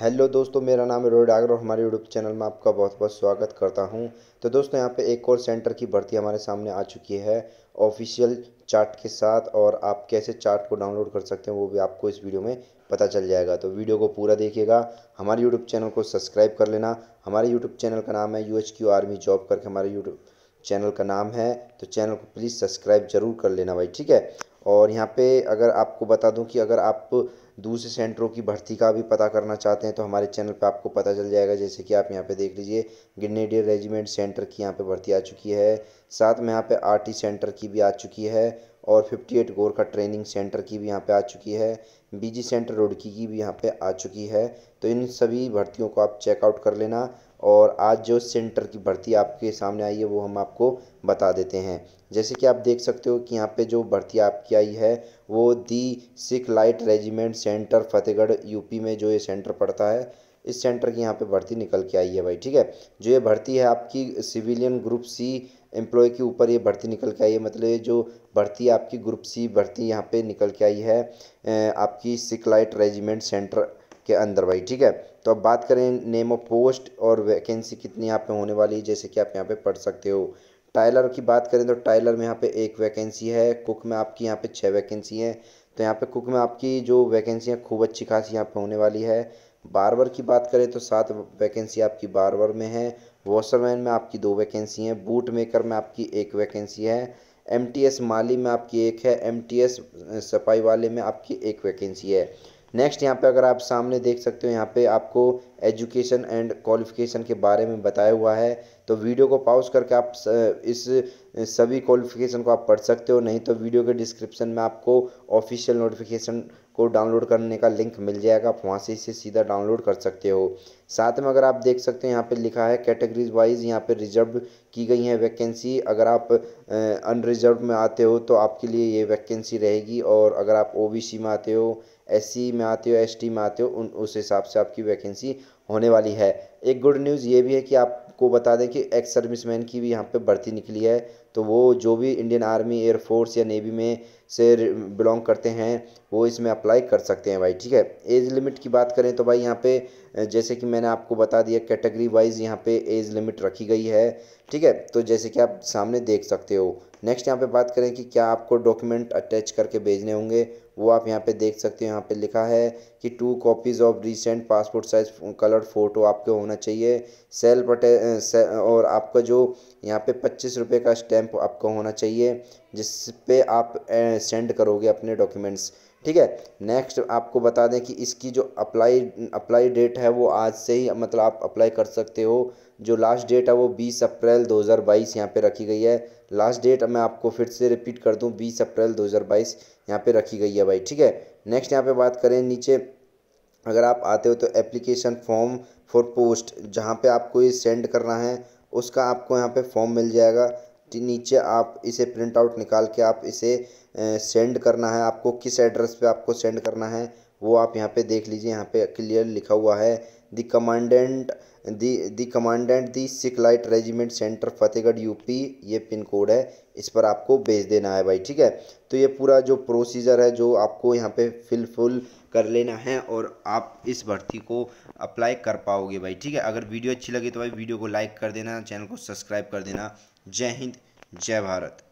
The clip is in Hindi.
हेलो दोस्तों मेरा नाम है रोहित डागर और हमारे यूट्यूब चैनल में आपका बहुत बहुत स्वागत करता हूं तो दोस्तों यहां पे एक और सेंटर की भर्ती हमारे सामने आ चुकी है ऑफिशियल चार्ट के साथ और आप कैसे चार्ट को डाउनलोड कर सकते हैं वो भी आपको इस वीडियो में पता चल जाएगा तो वीडियो को पूरा देखिएगा हमारे यूट्यूब चैनल को सब्सक्राइब कर लेना हमारे यूट्यूब चैनल का नाम है यू आर्मी जॉब करके हमारे यूट्यूब चैनल का नाम है तो चैनल को प्लीज़ सब्सक्राइब जरूर कर लेना भाई ठीक है और यहाँ पे अगर आपको बता दूँ कि अगर आप दूसरे सेंटरों की भर्ती का भी पता करना चाहते हैं तो हमारे चैनल पे आपको पता चल जाएगा जैसे कि आप यहाँ पे देख लीजिए ग्रेनेडियर रेजिमेंट सेंटर की यहाँ पे भर्ती आ चुकी है साथ में यहाँ पे आरटी सेंटर की भी आ चुकी है और fifty eight Gorkha training centre की भी यहाँ पे आ चुकी है बीजी सेंटर रोडकी की भी यहाँ पे आ चुकी है तो इन सभी भर्तियों को आप चेकआउट कर लेना और आज जो सेंटर की भर्ती आपके सामने आई है वो हम आपको बता देते हैं जैसे कि आप देख सकते हो कि यहाँ पे जो भर्ती आपकी आई है वो the Sikh light regiment centre Fatehgarh UP में जो ये सेंटर पड़ता है इस सेंटर की यहाँ पे भर्ती निकल के आई है भाई ठीक है जो ये भर्ती है आपकी सिविलियन ग्रुप सी एम्प्लॉय के ऊपर ये भर्ती निकल के आई है मतलब ये जो भर्ती आपकी ग्रुप सी भर्ती यहाँ पे निकल के आई है आपकी सिख लाइट रेजिमेंट सेंटर के अंदर भाई ठीक है तो अब बात करें नेम ऑफ पोस्ट और वैकेंसी कितनी यहाँ पे होने वाली है जैसे कि आप यहाँ पे पढ़ सकते हो टाइलर की बात करें तो टाइलर में यहाँ पे एक वैकेंसी है कुक में आपकी यहाँ पे छः वैकेंसी है तो यहाँ पे कुक में आपकी जो वैकेंसी है खूब अच्छी खासी यहाँ पे होने वाली है बारवर की बात करें तो सात वैकेंसी आपकी बारवर में है वॉशरमैन में आपकी दो वैकेंसी हैं बूट मेकर में आपकी एक वैकेंसी है एम माली में आपकी एक है एम सफाई वाले में आपकी एक वैकेंसी है नेक्स्ट यहाँ पे अगर आप सामने देख सकते हो यहाँ पे आपको एजुकेशन एंड क्वालिफिकेशन के बारे में बताया हुआ है तो वीडियो को पॉज करके आप इस सभी क्वालिफिकेशन को आप पढ़ सकते हो नहीं तो वीडियो के डिस्क्रिप्शन में आपको ऑफिशियल नोटिफिकेशन को डाउनलोड करने का लिंक मिल जाएगा आप वहाँ से इसे सीधा डाउनलोड कर सकते हो साथ में अगर आप देख सकते हैं यहाँ पे लिखा है कैटेगरीज वाइज यहाँ पे रिजर्व की गई है वैकेंसी अगर आप अनरिजर्व में आते हो तो आपके लिए ये वैकेंसी रहेगी और अगर आप ओबीसी में आते हो एससी में आते हो एसटी में आते हो उन उस हिसाब से आपकी वैकेंसी होने वाली है एक गुड न्यूज़ ये भी है कि आप आपको बता दें कि एक्स सर्विसमैन की भी यहाँ पे भर्ती निकली है तो वो जो भी इंडियन आर्मी एयरफोर्स या नेवी में से बिलोंग करते हैं वो इसमें अप्लाई कर सकते हैं भाई ठीक है एज लिमिट की बात करें तो भाई यहाँ पे जैसे कि मैंने आपको बता दिया कैटेगरी वाइज यहाँ पे एज लिमिट रखी गई है ठीक है तो जैसे कि आप सामने देख सकते हो नेक्स्ट यहाँ पे बात करें कि क्या आपको डॉक्यूमेंट अटैच करके भेजने होंगे वो आप यहाँ पे देख सकते हो यहाँ पे लिखा है कि two copies of recent passport size colour photo आपके होना चाहिए सेल्फ अटैच और आपका जो यहाँ पे पच्चीस रुपये का स्टैम्प स्टैम्प आपका होना चाहिए जिस पे आप सेंड करोगे अपने डॉक्यूमेंट्स ठीक है नेक्स्ट आपको बता दें कि इसकी जो अप्लाई अप्लाई डेट है वो आज से ही मतलब आप अप्लाई कर सकते हो जो लास्ट डेट है वो 20 अप्रैल 2022 यहाँ पे रखी गई है लास्ट डेट मैं आपको फिर से रिपीट कर दूँ 20 अप्रैल 2022 यहाँ पर रखी गई है भाई ठीक है नेक्स्ट यहाँ पे बात करें नीचे अगर आप आते हो तो एप्लीकेशन फॉर्म फॉर पोस्ट जहाँ पे आपको ये सेंड करना है उसका आपको यहाँ पे फॉर्म मिल जाएगा नीचे आप इसे प्रिंट आउट निकाल के आप इसे सेंड करना है आपको किस एड्रेस पे आपको सेंड करना है वो आप यहाँ पे देख लीजिए यहाँ पे क्लियर लिखा हुआ है the commandant the commandant the Sikh light regiment centre Fatehgarh UP ये पिन कोड है इस पर आपको भेज देना है भाई ठीक है तो ये पूरा जो प्रोसीजर है जो आपको यहाँ पे फिलफुल कर लेना है और आप इस भर्ती को अप्लाई कर पाओगे भाई ठीक है अगर वीडियो अच्छी लगी तो भाई वीडियो को लाइक कर देना चैनल को सब्सक्राइब कर देना जय हिंद जय भारत